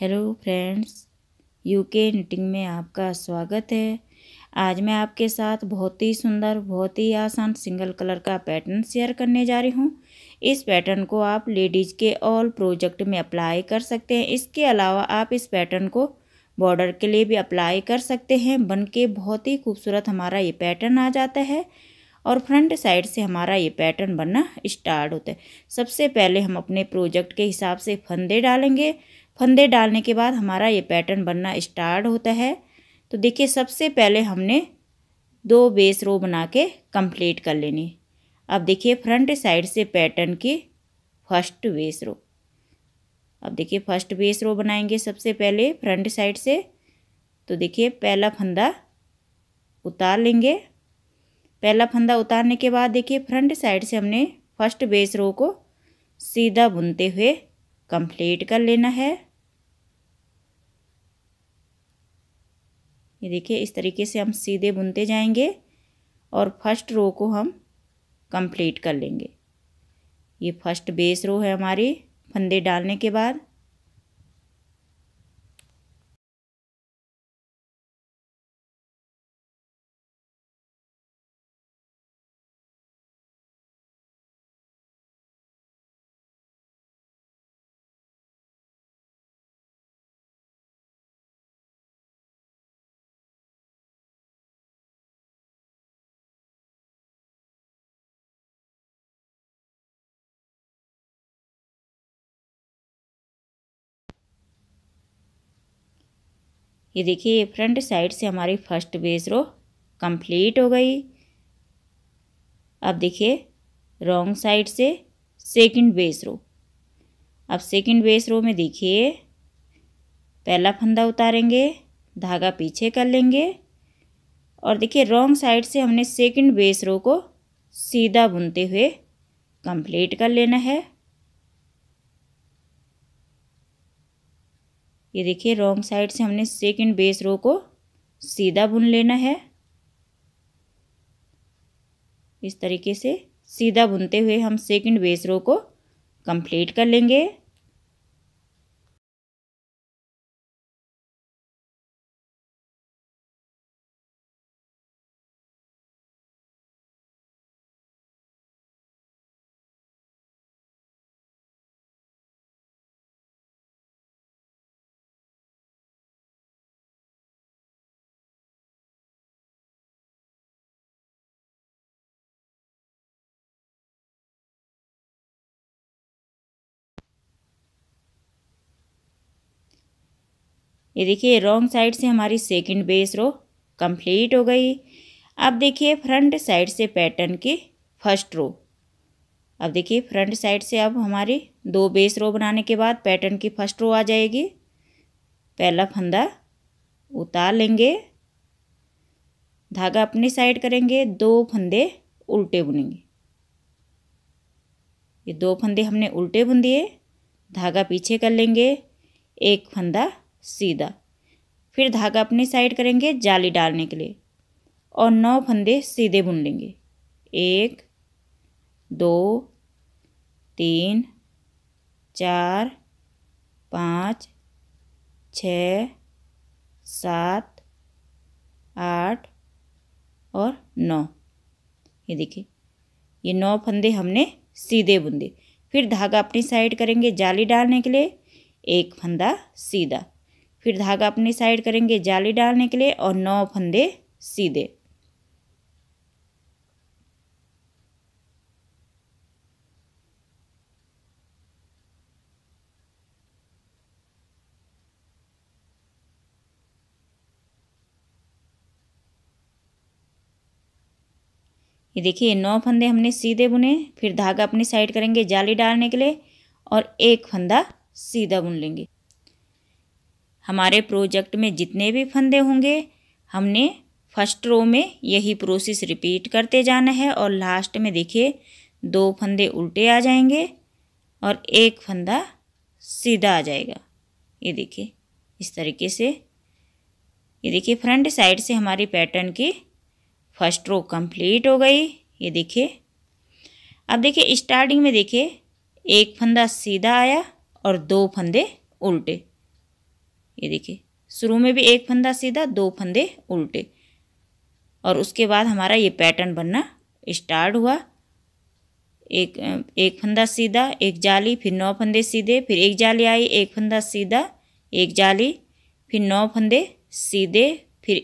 hello friends UK knitting में आपका स्वागत है आज मैं आपके साथ बहुत ही सुंदर बहुत ही आसान सिंगल कलर का पैटर्न शेयर करने जा रही हूँ इस पैटर्न को आप लेडीज़ के ऑल प्रोजेक्ट में अप्लाई कर सकते हैं इसके अलावा आप इस पैटर्न को बॉर्डर के लिए भी अप्लाई कर सकते हैं बन के बहुत ही खूबसूरत हमारा ये पैटर्न आ जाता है और फ्रंट साइड से हमारा ये पैटर्न बनना स्टार्ट होता है सबसे पहले हम अपने प्रोजेक्ट के हिसाब से फंदे डालेंगे फंदे डालने के बाद हमारा ये पैटर्न बनना स्टार्ट होता है तो देखिए सबसे पहले हमने दो बेस रो बना के कंप्लीट कर लेनी अब देखिए फ्रंट साइड से पैटर्न की फर्स्ट बेस रो अब देखिए फर्स्ट बेस रो बनाएंगे सबसे पहले फ्रंट साइड से तो देखिए पहला फंदा उतार लेंगे पहला फंदा उतारने के बाद देखिए फ्रंट साइड से हमने फर्स्ट बेस रो को सीधा बुनते हुए कंप्लीट कर लेना है ये देखिए इस तरीके से हम सीधे बुनते जाएंगे और फर्स्ट रो को हम कंप्लीट कर लेंगे ये फर्स्ट बेस रो है हमारी फंदे डालने के बाद ये देखिए ये फ्रंट साइड से हमारी फर्स्ट बेस रो कंप्लीट हो गई अब देखिए रॉन्ग साइड से सेकंड बेस रो अब सेकंड बेस रो में देखिए पहला फंदा उतारेंगे धागा पीछे कर लेंगे और देखिए रॉन्ग साइड से हमने सेकंड बेस रो को सीधा बुनते हुए कंप्लीट कर लेना है ये देखिए रॉन्ग साइड से हमने सेकंड बेस रो को सीधा बुन लेना है इस तरीके से सीधा बुनते हुए हम सेकंड बेस रो को कंप्लीट कर लेंगे ये देखिए रॉन्ग साइड से हमारी सेकंड बेस रो कंप्लीट हो गई अब देखिए फ्रंट साइड से पैटर्न की फर्स्ट रो अब देखिए फ्रंट साइड से अब हमारी दो बेस रो बनाने के बाद पैटर्न की फर्स्ट रो आ जाएगी पहला फंदा उतार लेंगे धागा अपनी साइड करेंगे दो फंदे उल्टे बुनेंगे ये दो फंदे हमने उल्टे बुन दिए धागा पीछे कर लेंगे एक फंदा सीधा फिर धागा अपनी साइड करेंगे जाली डालने के लिए और नौ फंदे सीधे बुन लेंगे एक दो तीन चार पाँच छ सात आठ और नौ ये देखिए ये नौ फंदे हमने सीधे बुंदे फिर धागा अपनी साइड करेंगे जाली डालने के लिए एक फंदा सीधा फिर धागा अपनी साइड करेंगे जाली डालने के लिए और नौ फंदे सीधे ये देखिए नौ फंदे हमने सीधे बुने फिर धागा अपनी साइड करेंगे जाली डालने के लिए और एक फंदा सीधा बुन लेंगे हमारे प्रोजेक्ट में जितने भी फंदे होंगे हमने फर्स्ट रो में यही प्रोसेस रिपीट करते जाना है और लास्ट में देखिए दो फंदे उल्टे आ जाएंगे और एक फंदा सीधा आ जाएगा ये देखिए इस तरीके से ये देखिए फ्रंट साइड से हमारी पैटर्न की फर्स्ट रो कंप्लीट हो गई ये देखिए अब देखिए स्टार्टिंग में देखिए एक फंदा सीधा आया और दो फंदे उल्टे ये देखिए शुरू में भी एक फंदा सीधा दो फंदे उल्टे और उसके बाद हमारा ये पैटर्न बनना स्टार्ट हुआ एक एक फंदा सीधा एक जाली फिर नौ फंदे सीधे फिर एक जाली आई एक फंदा सीधा एक जाली फिर नौ फंदे सीधे फिर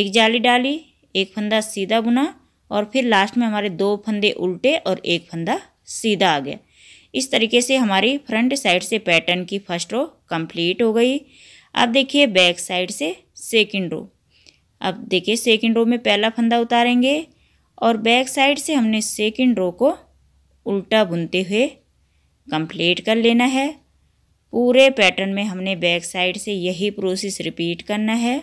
एक जाली डाली एक फंदा सीधा बुना और फिर लास्ट में हमारे दो फंदे उल्टे और एक फंदा सीधा आ गया इस तरीके से हमारी फ्रंट साइड से पैटर्न की फर्स्ट रो कंप्लीट हो गई अब देखिए बैक साइड से सेकेंड रो अब देखिए सेकेंड रो में पहला फंदा उतारेंगे और बैक साइड से हमने सेकेंड रो को उल्टा बुनते हुए कंप्लीट कर लेना है पूरे पैटर्न में हमने बैक साइड से यही प्रोसेस रिपीट करना है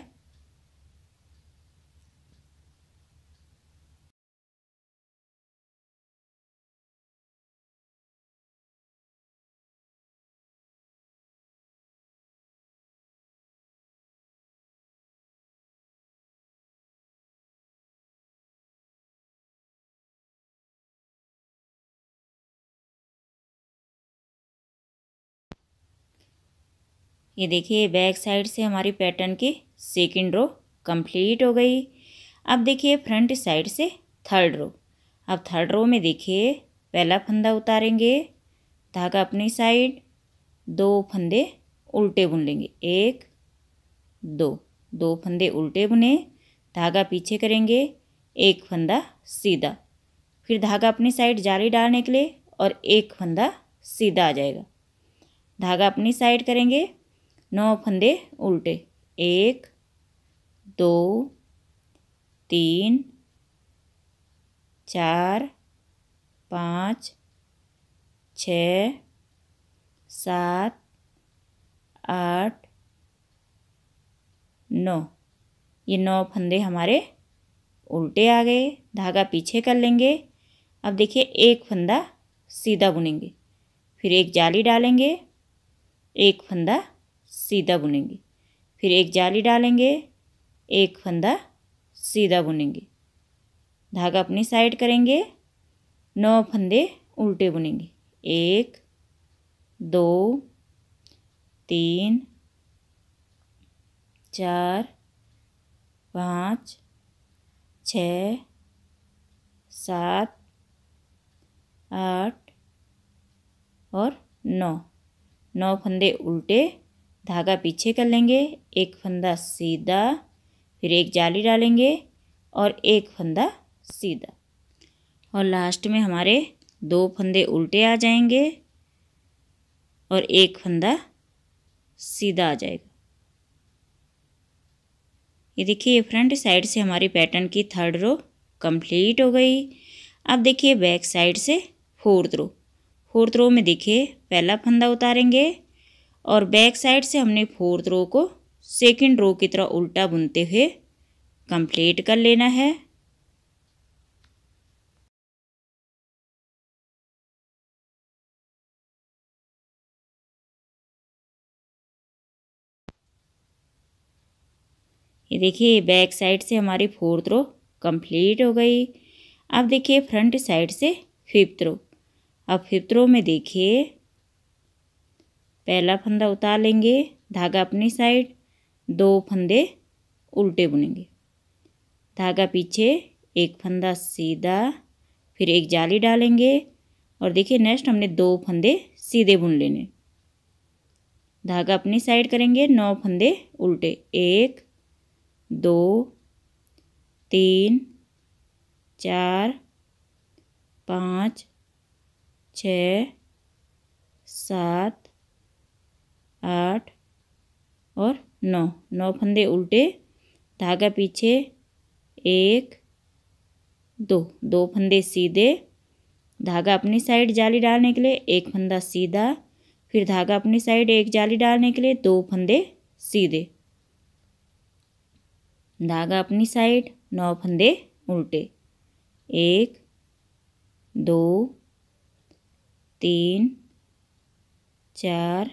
ये देखिए बैक साइड से हमारी पैटर्न की सेकेंड रो कंप्लीट हो गई अब देखिए फ्रंट साइड से थर्ड रो अब थर्ड रो में देखिए पहला फंदा उतारेंगे धागा अपनी साइड दो फंदे उल्टे बुन लेंगे एक दो दो फंदे उल्टे बुने धागा पीछे करेंगे एक फंदा सीधा फिर धागा अपनी साइड जाली डालने के लिए और एक फंदा सीधा आ जाएगा धागा अपनी साइड करेंगे नौ फंदे उल्टे एक दो तीन चार पाँच छ सात आठ नौ ये नौ फंदे हमारे उल्टे आ गए धागा पीछे कर लेंगे अब देखिए एक फंदा सीधा बुनेंगे फिर एक जाली डालेंगे एक फंदा सीधा बुनेंगे फिर एक जाली डालेंगे एक फंदा सीधा बुनेंगे धागा अपनी साइड करेंगे नौ फंदे उल्टे बुनेंगे एक दो तीन चार पाँच छ सात आठ और नौ नौ फंदे उल्टे धागा पीछे कर लेंगे एक फंदा सीधा फिर एक जाली डालेंगे और एक फंदा सीधा और लास्ट में हमारे दो फंदे उल्टे आ जाएंगे और एक फंदा सीधा आ जाएगा ये देखिए ये फ्रंट साइड से हमारी पैटर्न की थर्ड रो कंप्लीट हो गई अब देखिए बैक साइड से फोर्थ रो फोर्थ रो में देखिए पहला फंदा उतारेंगे और बैक साइड से हमने फोर्थ रो को सेकंड रो की तरह उल्टा बुनते हुए कंप्लीट कर लेना है ये देखिए बैक साइड से हमारी फोर्थ रो कंप्लीट हो गई अब देखिए फ्रंट साइड से फिफ्थ रो अब फिफ्थ रो में देखिए पहला फंदा उतार लेंगे धागा अपनी साइड दो फंदे उल्टे बुनेंगे धागा पीछे एक फंदा सीधा फिर एक जाली डालेंगे और देखिए नेक्स्ट हमने दो फंदे सीधे बुन लेने धागा अपनी साइड करेंगे नौ फंदे उल्टे एक दो तीन चार पाँच छ सात आठ और नौ नौ फंदे उल्टे धागा पीछे एक दो दो फंदे सीधे धागा अपनी साइड जाली डालने के लिए एक फंदा सीधा फिर धागा अपनी साइड एक जाली डालने के लिए दो फंदे सीधे धागा अपनी साइड नौ फंदे उल्टे एक दो तीन चार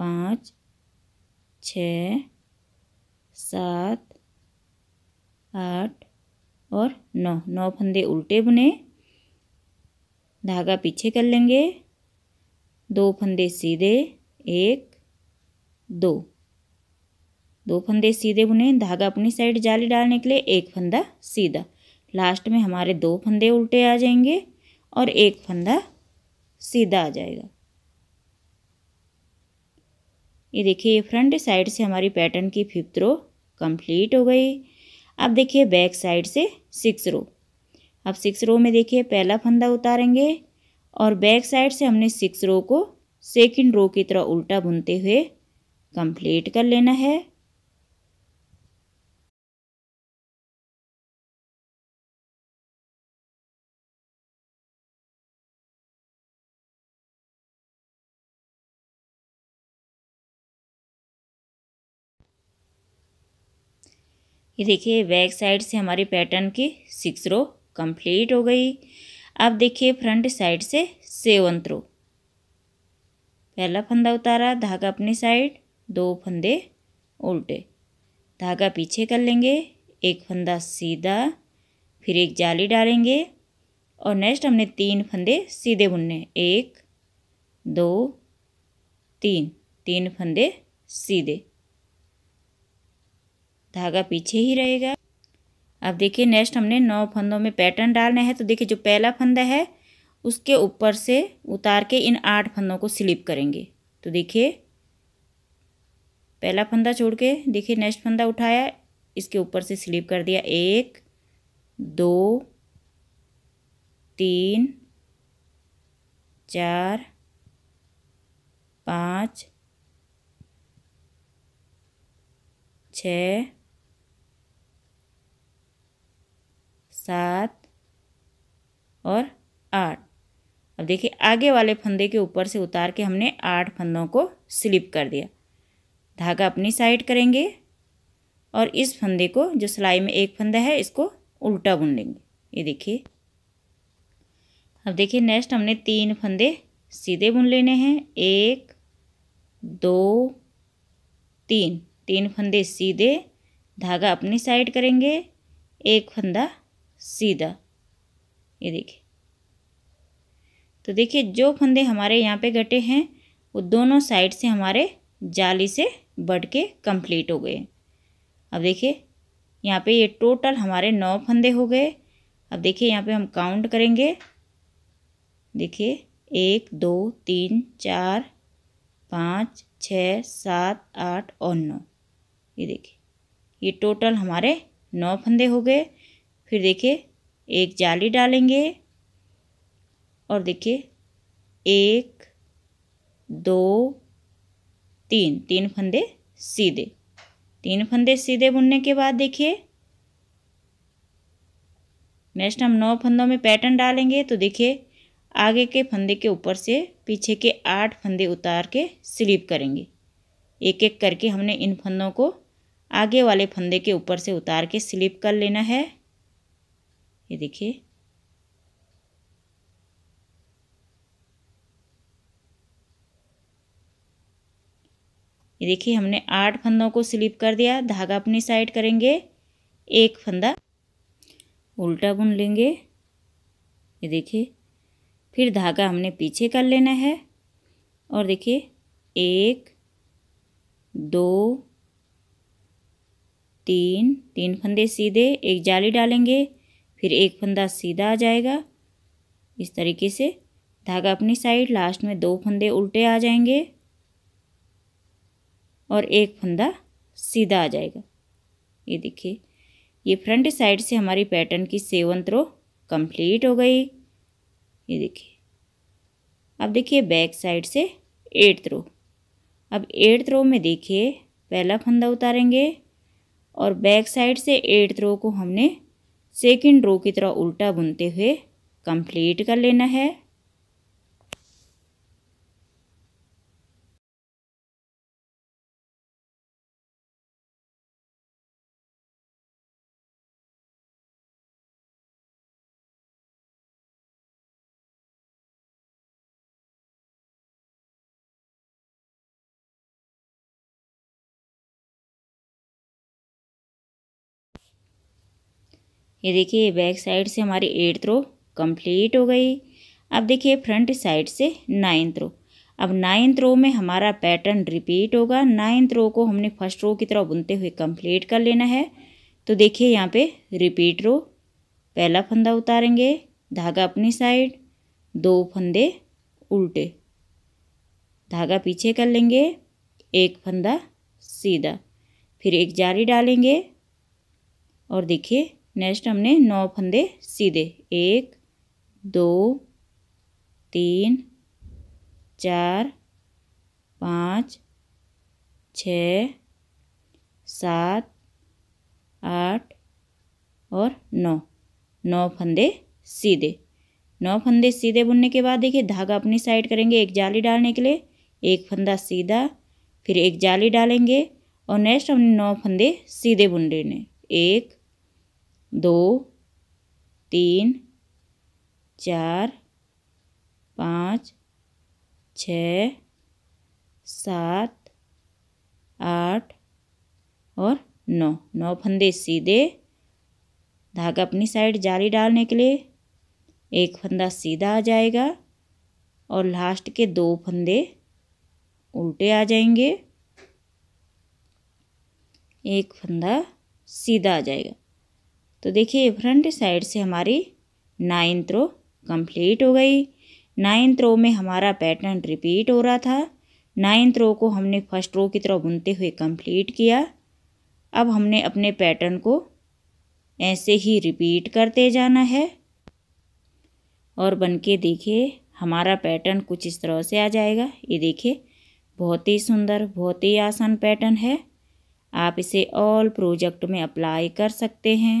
पाँच छ सात आठ और नौ नौ फंदे उल्टे बुने धागा पीछे कर लेंगे दो फंदे सीधे एक दो दो फंदे सीधे बुने धागा अपनी साइड जाली डालने के लिए एक फंदा सीधा लास्ट में हमारे दो फंदे उल्टे आ जाएंगे और एक फंदा सीधा आ जाएगा ये देखिए फ्रंट साइड से हमारी पैटर्न की फिफ्थ रो कंप्लीट हो गई अब देखिए बैक साइड से सिक्स रो अब सिक्स रो में देखिए पहला फंदा उतारेंगे और बैक साइड से हमने सिक्स रो को सेकंड रो की तरह उल्टा बुनते हुए कंप्लीट कर लेना है ये देखिए बैक साइड से हमारे पैटर्न की सिक्स रो कंप्लीट हो गई अब देखिए फ्रंट साइड से सेवन रो पहला फंदा उतारा धागा अपनी साइड दो फंदे उल्टे धागा पीछे कर लेंगे एक फंदा सीधा फिर एक जाली डालेंगे और नेक्स्ट हमने तीन फंदे सीधे बुनने एक दो तीन तीन फंदे सीधे धागा पीछे ही रहेगा अब देखिए नेक्स्ट हमने नौ फंदों में पैटर्न डालना है तो देखिए जो पहला फंदा है उसके ऊपर से उतार के इन आठ फंदों को स्लिप करेंगे तो देखिए पहला फंदा छोड़ के देखिए नेक्स्ट फंदा उठाया इसके ऊपर से स्लिप कर दिया एक दो तीन चार पाँच छ सात और आठ अब देखिए आगे वाले फंदे के ऊपर से उतार के हमने आठ फंदों को स्लिप कर दिया धागा अपनी साइड करेंगे और इस फंदे को जो सिलाई में एक फंदा है इसको उल्टा बुन लेंगे ये देखिए अब देखिए नेक्स्ट हमने तीन फंदे सीधे बुन लेने हैं एक दो तीन तीन फंदे सीधे धागा अपनी साइड करेंगे एक फंदा सीधा ये देखिए तो देखिए जो फंदे हमारे यहाँ पे गटे हैं वो दोनों साइड से हमारे जाली से बढ़ के कम्प्लीट हो गए अब देखिए यहाँ पे ये टोटल हमारे नौ फंदे हो गए अब देखिए यहाँ पे हम काउंट करेंगे देखिए एक दो तीन चार पाँच छ सात आठ और नौ ये देखिए ये टोटल हमारे नौ फंदे हो गए फिर देखिए एक जाली डालेंगे और देखिए एक दो तीन तीन फंदे सीधे तीन फंदे सीधे बुनने के बाद देखिए नेक्स्ट हम नौ फंदों में पैटर्न डालेंगे तो देखिए आगे के फंदे के ऊपर से पीछे के आठ फंदे उतार के स्लिप करेंगे एक एक करके हमने इन फंदों को आगे वाले फंदे के ऊपर से उतार के स्लिप कर लेना है ये देखिए ये देखिए हमने आठ फंदों को स्लिप कर दिया धागा अपनी साइड करेंगे एक फंदा उल्टा बुन लेंगे ये देखिए फिर धागा हमने पीछे कर लेना है और देखिए एक दो तीन तीन फंदे सीधे एक जाली डालेंगे फिर एक फंदा सीधा आ जाएगा इस तरीके से धागा अपनी साइड लास्ट में दो फंदे उल्टे आ जाएंगे और एक फंदा सीधा आ जाएगा ये देखिए ये फ्रंट साइड से हमारी पैटर्न की सेवन थ्रो कंप्लीट हो गई ये देखिए अब देखिए बैक साइड से एट थ्रो अब एट थ्रो में देखिए पहला फंदा उतारेंगे और बैक साइड से एट थ्रो को हमने सेकेंड रो की तरह उल्टा बुनते हुए कंप्लीट कर लेना है ये देखिए बैक साइड से हमारी एट रो कंप्लीट हो गई अब देखिए फ्रंट साइड से नाइन्थ रो अब नाइन्थ रो में हमारा पैटर्न रिपीट होगा नाइन्थ रो को हमने फर्स्ट रो की तरह बुनते हुए कंप्लीट कर लेना है तो देखिए यहाँ पे रिपीट रो पहला फंदा उतारेंगे धागा अपनी साइड दो फंदे उल्टे धागा पीछे कर लेंगे एक फंदा सीधा फिर एक जाली डालेंगे और देखिए नेक्स्ट हमने नौ फंदे सीधे एक दो तीन चार पाँच छ सात आठ और नौ नौ फंदे सीधे नौ फंदे सीधे बुनने के बाद देखिए धागा अपनी साइड करेंगे एक जाली डालने के लिए एक फंदा सीधा फिर एक जाली डालेंगे और नेक्स्ट हमने नौ फंदे सीधे बुन लेने एक दो तीन चार पाँच छ सात आठ और नौ नौ फंदे सीधे धागा अपनी साइड जाली डालने के लिए एक फंदा सीधा आ जाएगा और लास्ट के दो फंदे उल्टे आ जाएंगे एक फंदा सीधा आ जाएगा तो देखिए फ्रंट साइड से हमारी नाइन्थ रो कंप्लीट हो गई नाइन्थ रो में हमारा पैटर्न रिपीट हो रहा था नाइन्थ रो को हमने फर्स्ट रो की तरह बुनते हुए कंप्लीट किया अब हमने अपने पैटर्न को ऐसे ही रिपीट करते जाना है और बन के देखिए हमारा पैटर्न कुछ इस तरह से आ जाएगा ये देखिए बहुत ही सुंदर बहुत ही आसान पैटर्न है आप इसे ऑल प्रोजेक्ट में अप्लाई कर सकते हैं